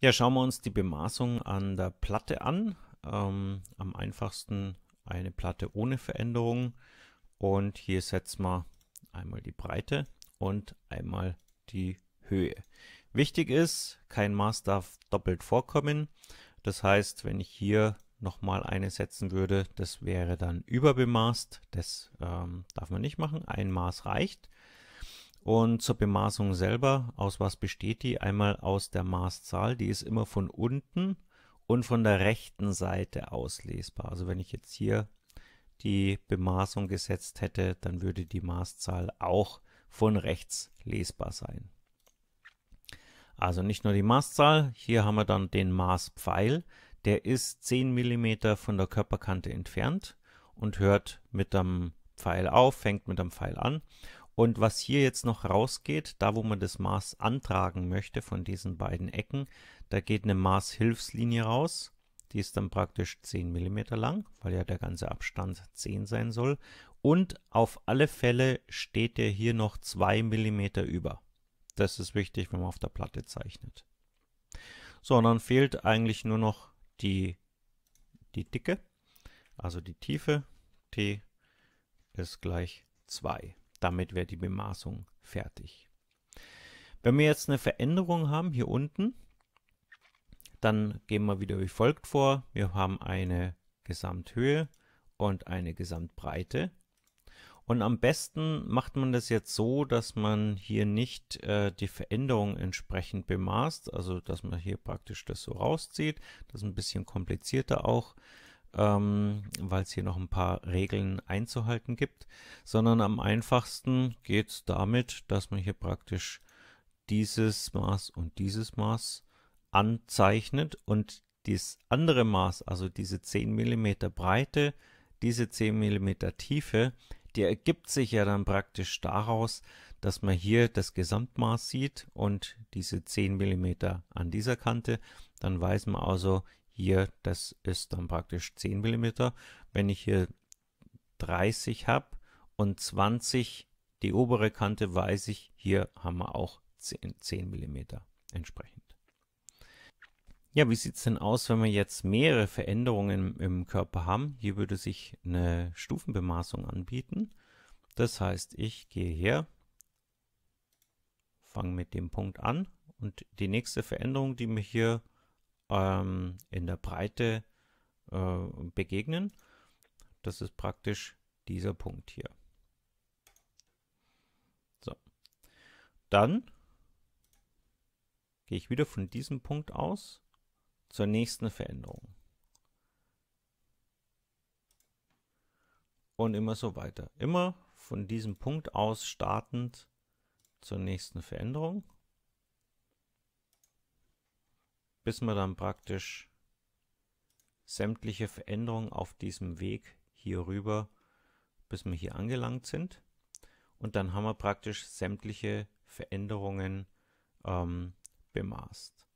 Ja, schauen wir uns die Bemaßung an der Platte an. Ähm, am einfachsten eine Platte ohne Veränderung. Und hier setzen wir einmal die Breite und einmal die Höhe. Wichtig ist, kein Maß darf doppelt vorkommen. Das heißt, wenn ich hier nochmal eine setzen würde, das wäre dann überbemaßt. Das ähm, darf man nicht machen. Ein Maß reicht. Und zur Bemaßung selber, aus was besteht die? Einmal aus der Maßzahl, die ist immer von unten und von der rechten Seite auslesbar. Also wenn ich jetzt hier die Bemaßung gesetzt hätte, dann würde die Maßzahl auch von rechts lesbar sein. Also nicht nur die Maßzahl, hier haben wir dann den Maßpfeil. Der ist 10 mm von der Körperkante entfernt und hört mit dem Pfeil auf, fängt mit dem Pfeil an und was hier jetzt noch rausgeht, da wo man das Maß antragen möchte von diesen beiden Ecken, da geht eine Maßhilfslinie raus. Die ist dann praktisch 10 mm lang, weil ja der ganze Abstand 10 sein soll. Und auf alle Fälle steht der hier noch 2 mm über. Das ist wichtig, wenn man auf der Platte zeichnet. So, und dann fehlt eigentlich nur noch die, die Dicke, also die Tiefe. T ist gleich 2. Damit wäre die Bemaßung fertig. Wenn wir jetzt eine Veränderung haben hier unten, dann gehen wir wieder wie folgt vor. Wir haben eine Gesamthöhe und eine Gesamtbreite. Und am besten macht man das jetzt so, dass man hier nicht äh, die Veränderung entsprechend bemaßt, also dass man hier praktisch das so rauszieht. Das ist ein bisschen komplizierter auch ähm, weil es hier noch ein paar Regeln einzuhalten gibt, sondern am einfachsten geht es damit, dass man hier praktisch dieses Maß und dieses Maß anzeichnet und das andere Maß, also diese 10 mm Breite, diese 10 mm Tiefe, die ergibt sich ja dann praktisch daraus, dass man hier das Gesamtmaß sieht und diese 10 mm an dieser Kante. Dann weiß man also, hier, das ist dann praktisch 10 mm. Wenn ich hier 30 habe und 20 die obere Kante, weiß ich, hier haben wir auch 10, 10 mm entsprechend. Ja, wie sieht es denn aus, wenn wir jetzt mehrere Veränderungen im, im Körper haben? Hier würde sich eine Stufenbemaßung anbieten. Das heißt, ich gehe her, fange mit dem Punkt an und die nächste Veränderung, die mir hier ähm, in der Breite äh, begegnen. Das ist praktisch dieser Punkt hier. So. Dann gehe ich wieder von diesem Punkt aus zur nächsten Veränderung. Und immer so weiter. Immer von diesem Punkt aus startend zur nächsten Veränderung. bis man dann praktisch sämtliche Veränderungen auf diesem Weg hier rüber, bis wir hier angelangt sind. Und dann haben wir praktisch sämtliche Veränderungen ähm, bemaßt.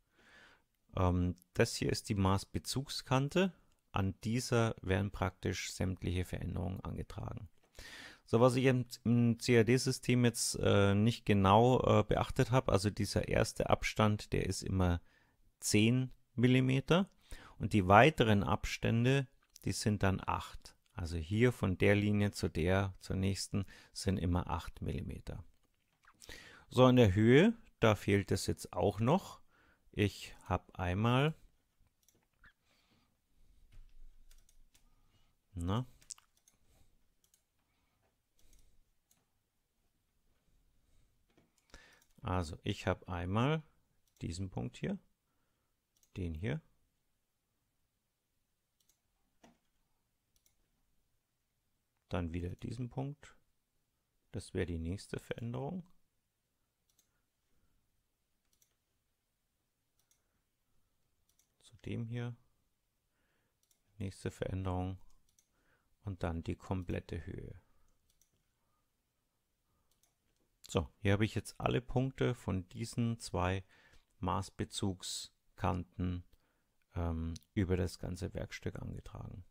Ähm, das hier ist die Maßbezugskante. An dieser werden praktisch sämtliche Veränderungen angetragen. So, was ich im, CAD-System jetzt äh, nicht genau äh, beachtet habe, also dieser erste Abstand, der ist immer 10 mm und die weiteren Abstände, die sind dann 8. Also hier von der Linie zu der zur nächsten sind immer 8 mm. So, in der Höhe, da fehlt es jetzt auch noch. Ich habe einmal, na, also ich habe einmal diesen Punkt hier den hier. Dann wieder diesen Punkt. Das wäre die nächste Veränderung. Zu dem hier. Nächste Veränderung. Und dann die komplette Höhe. So, hier habe ich jetzt alle Punkte von diesen zwei Maßbezugs Kanten ähm, über das ganze Werkstück angetragen.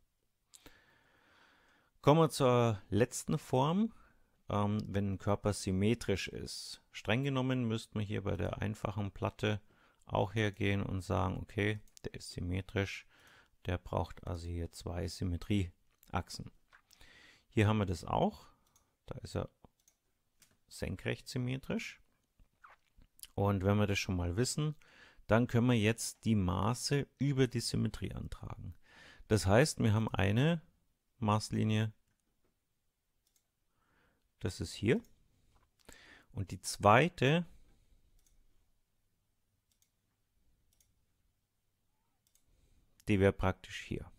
Kommen wir zur letzten Form, ähm, wenn ein Körper symmetrisch ist. Streng genommen müsste man hier bei der einfachen Platte auch hergehen und sagen, okay, der ist symmetrisch, der braucht also hier zwei Symmetrieachsen. Hier haben wir das auch, da ist er senkrecht symmetrisch. Und wenn wir das schon mal wissen, dann können wir jetzt die Maße über die Symmetrie antragen. Das heißt, wir haben eine Maßlinie, das ist hier, und die zweite die wäre praktisch hier.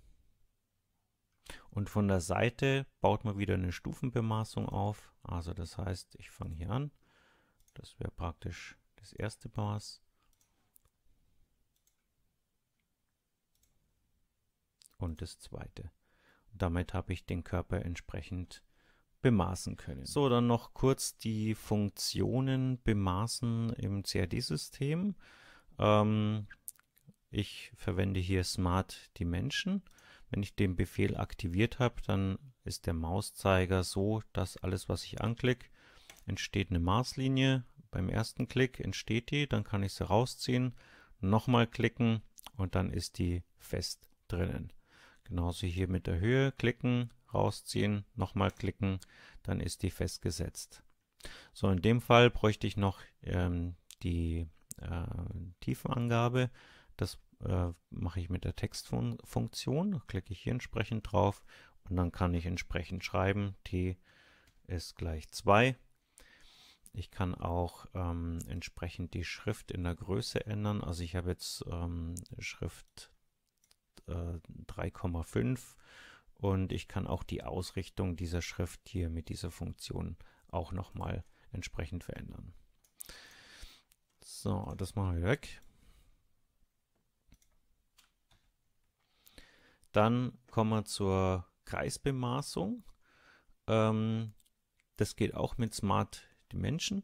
Und von der Seite baut man wieder eine Stufenbemaßung auf. Also das heißt, ich fange hier an. Das wäre praktisch das erste Maß. und das zweite. Und damit habe ich den Körper entsprechend bemaßen können. So, dann noch kurz die Funktionen bemaßen im CAD-System. Ähm, ich verwende hier Smart Dimension. Wenn ich den Befehl aktiviert habe, dann ist der Mauszeiger so, dass alles, was ich anklicke, entsteht eine Maßlinie. Beim ersten Klick entsteht die, dann kann ich sie rausziehen, nochmal klicken und dann ist die fest drinnen. Genauso also hier mit der Höhe klicken, rausziehen, nochmal klicken, dann ist die festgesetzt. So, in dem Fall bräuchte ich noch ähm, die äh, Tiefenangabe. Das äh, mache ich mit der Textfunktion. Klicke ich hier entsprechend drauf und dann kann ich entsprechend schreiben, t ist gleich 2. Ich kann auch ähm, entsprechend die Schrift in der Größe ändern. Also ich habe jetzt ähm, Schrift äh, 3,5 und ich kann auch die Ausrichtung dieser Schrift hier mit dieser Funktion auch nochmal entsprechend verändern. So, das machen wir weg. Dann kommen wir zur Kreisbemaßung. Ähm, das geht auch mit Smart Dimension.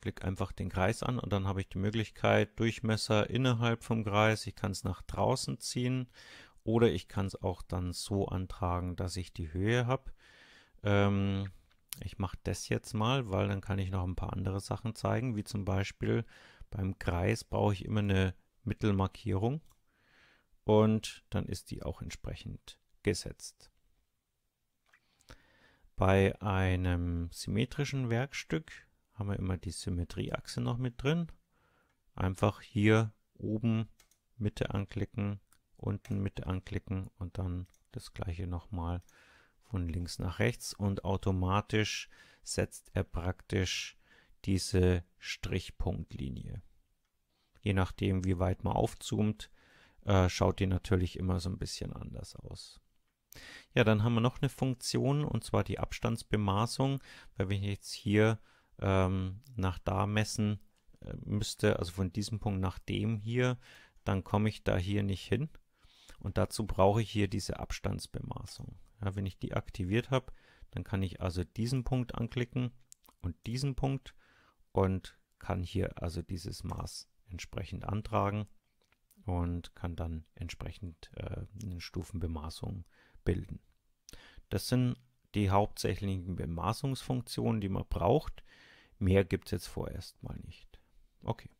Klicke einfach den Kreis an und dann habe ich die Möglichkeit, Durchmesser innerhalb vom Kreis, ich kann es nach draußen ziehen oder ich kann es auch dann so antragen, dass ich die Höhe habe. Ähm, ich mache das jetzt mal, weil dann kann ich noch ein paar andere Sachen zeigen, wie zum Beispiel beim Kreis brauche ich immer eine Mittelmarkierung und dann ist die auch entsprechend gesetzt. Bei einem symmetrischen Werkstück haben wir immer die Symmetrieachse noch mit drin. Einfach hier oben Mitte anklicken, unten Mitte anklicken und dann das gleiche nochmal von links nach rechts und automatisch setzt er praktisch diese Strichpunktlinie. Je nachdem, wie weit man aufzoomt, äh, schaut die natürlich immer so ein bisschen anders aus. Ja, dann haben wir noch eine Funktion und zwar die Abstandsbemaßung, weil wir jetzt hier ähm, nach da messen äh, müsste, also von diesem Punkt nach dem hier, dann komme ich da hier nicht hin. Und dazu brauche ich hier diese Abstandsbemaßung. Ja, wenn ich die aktiviert habe, dann kann ich also diesen Punkt anklicken und diesen Punkt und kann hier also dieses Maß entsprechend antragen und kann dann entsprechend äh, eine Stufenbemaßung bilden. Das sind die hauptsächlichen Bemaßungsfunktionen, die man braucht. Mehr gibt es jetzt vorerst mal nicht. Okay.